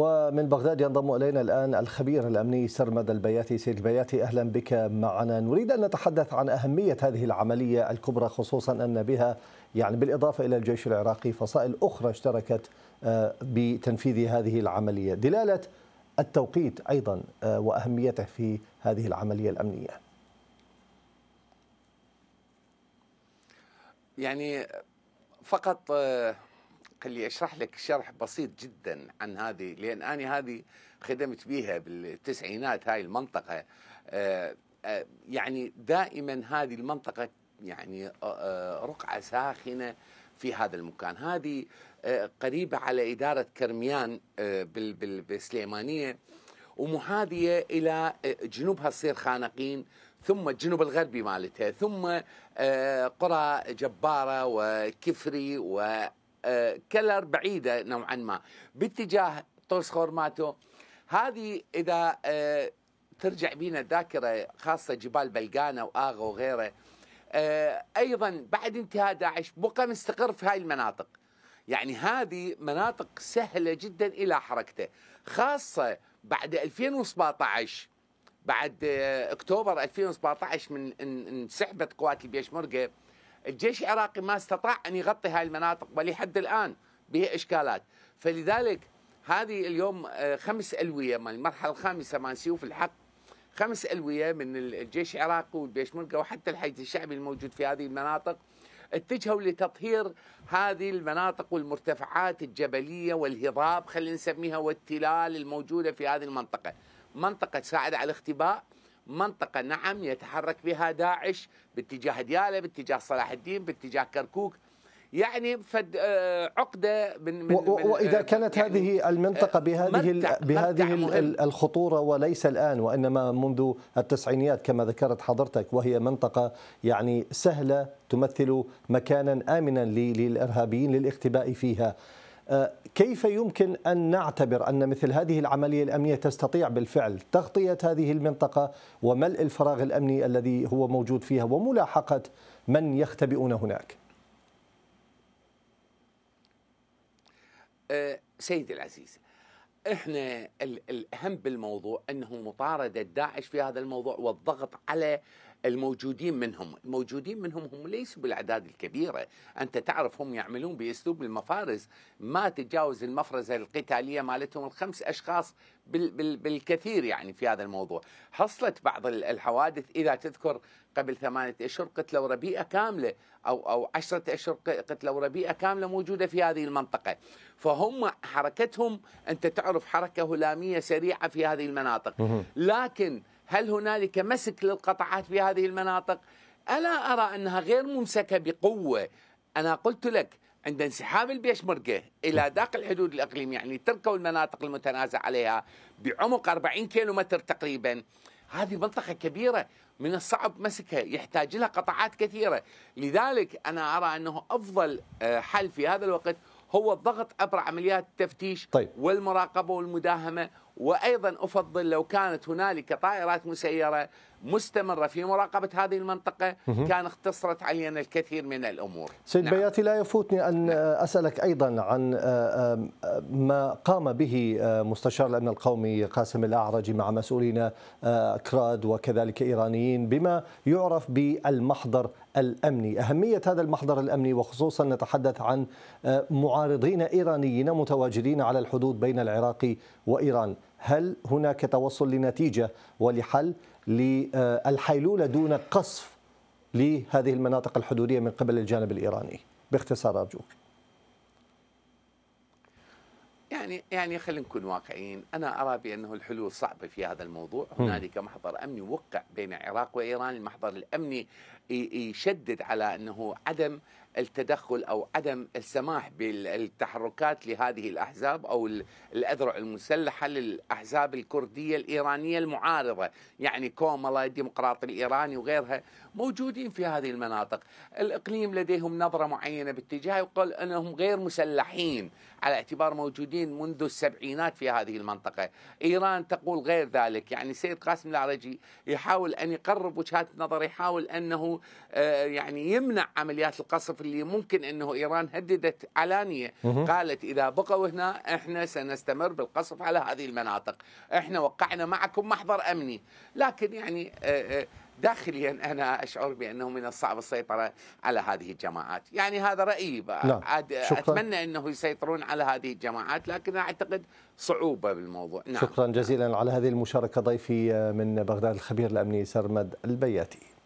ومن بغداد ينضم الينا الان الخبير الامني سرمد البياتي سيد البياتي اهلا بك معنا نريد ان نتحدث عن اهميه هذه العمليه الكبرى خصوصا ان بها يعني بالاضافه الى الجيش العراقي فصائل اخرى اشتركت آه، بتنفيذ هذه العمليه دلاله التوقيت ايضا آه، واهميته في هذه العمليه الامنيه يعني فقط آه، خلي اشرح لك شرح بسيط جدا عن هذه لان انا هذه خدمت بيها بالتسعينات هاي المنطقه آه، آه، يعني دائما هذه المنطقه يعني آه، رقعه ساخنه في هذا المكان هذه قريبه على اداره كرميان بالسليمانيه ومحاذيه الى جنوبها تصير خانقين ثم الجنوب الغربي مالتها ثم قرى جباره وكفري و كلر بعيده نوعا ما باتجاه طوس خورماتو هذه اذا آه، ترجع بينا الذاكره خاصه جبال بلقانه واغا وغيره آه، ايضا بعد انتهاء داعش بقى مستقر في هاي المناطق يعني هذه مناطق سهله جدا الى حركته خاصه بعد 2017 بعد آه، اكتوبر 2017 من انسحبت قوات البيشمركه الجيش العراقي ما استطاع أن يغطي هذه المناطق ولحد الآن به إشكالات فلذلك هذه اليوم آه، خمس ألوية من المرحلة الخامسة مال سيوف الحق خمس ألوية من الجيش العراقي والبيشمركه وحتى الحشد الشعبي الموجود في هذه المناطق اتجهوا لتطهير هذه المناطق والمرتفعات الجبلية والهضاب خلينا نسميها والتلال الموجودة في هذه المنطقة منطقة تساعد على الاختباء منطقة نعم يتحرك بها داعش باتجاه ديالة باتجاه صلاح الدين باتجاه كركوك يعني فد آه، عقده من, من واذا آه، كانت يعني هذه المنطقه آه، بهذه بهذه الخطوره وليس الان وانما منذ التسعينيات كما ذكرت حضرتك وهي منطقه يعني سهله تمثل مكانا امنا للارهابيين للاختباء فيها كيف يمكن أن نعتبر أن مثل هذه العملية الأمنية تستطيع بالفعل تغطية هذه المنطقة وملء الفراغ الأمني الذي هو موجود فيها وملاحقة من يختبئون هناك أه، سيدي العزيز احنا الاهم بالموضوع انه مطارده داعش في هذا الموضوع والضغط على الموجودين منهم الموجودين منهم هم ليسوا بالأعداد الكبيرة أنت تعرف هم يعملون بأسلوب المفارز ما تتجاوز المفرزة القتالية مالتهم الخمس أشخاص بالكثير يعني في هذا الموضوع حصلت بعض الحوادث إذا تذكر قبل ثمانية أشهر قتلوا ربيئة كاملة أو أو عشرة أشهر قتلوا ربيئة كاملة موجودة في هذه المنطقة فهم حركتهم أنت تعرف حركة هلامية سريعة في هذه المناطق لكن هل هنالك مسك للقطاعات في هذه المناطق ألا أرى أنها غير ممسكة بقوة أنا قلت لك عند انسحاب البيشمركة إلى نعم. داخل حدود الإقليم يعني تركوا المناطق المتنازع عليها بعمق 40 كيلومتر تقريبا هذه منطقة كبيرة من الصعب مسكها يحتاج لها قطاعات كثيرة لذلك أنا أرى أنه أفضل آه، حل في هذا الوقت هو الضغط عبر عمليات التفتيش طيب. والمراقبة والمداهمة وايضا افضل لو كانت هنالك طائرات مسيره مستمره في مراقبه هذه المنطقه كان اختصرت علينا الكثير من الامور. سيد نعم. بياتي لا يفوتني ان نعم. اسالك ايضا عن آه، آه، ما قام به آه، مستشار الامن القومي قاسم الاعرجي مع مسؤولين اكراد وكذلك ايرانيين بما يعرف بالمحضر الامني، اهميه هذا المحضر الامني وخصوصا نتحدث عن معارضين ايرانيين متواجدين على الحدود بين العراق وايران. هل هناك توصل لنتيجة ولحل للحيلولة دون قصف لهذه المناطق الحدودية من قبل الجانب الإيراني باختصار أرجوك يعني يعني خلينا نكون واقعيين، انا ارى بانه الحلول صعبه في هذا الموضوع، هنالك محضر امني وقع بين العراق وايران، المحضر الامني يشدد على انه عدم التدخل او عدم السماح بالتحركات لهذه الاحزاب او الاذرع المسلحه للاحزاب الكرديه الايرانيه المعارضه، يعني كوملا، الديمقراطي الايراني وغيرها موجودين في هذه المناطق، الاقليم لديهم نظره معينه باتجاه يقول انهم غير مسلحين على اعتبار موجودين منذ السبعينات في هذه المنطقه، ايران تقول غير ذلك، يعني سيد قاسم العرجي يحاول ان يقرب وجهات النظر، يحاول انه آه، يعني يمنع عمليات القصف الموقف اللي ممكن انه ايران هددت علانيه قالت اذا بقوا هنا احنا سنستمر بالقصف على هذه المناطق احنا وقعنا معكم محضر امني لكن يعني آه، آه، داخليا انا اشعر بانه من الصعب السيطره على هذه الجماعات، يعني هذا رايي نعم. اتمنى انه يسيطرون على هذه الجماعات لكن اعتقد صعوبه بالموضوع، نعم. شكرا جزيلا على هذه المشاركه ضيفي آه، من بغداد الخبير الامني سرمد البياتي.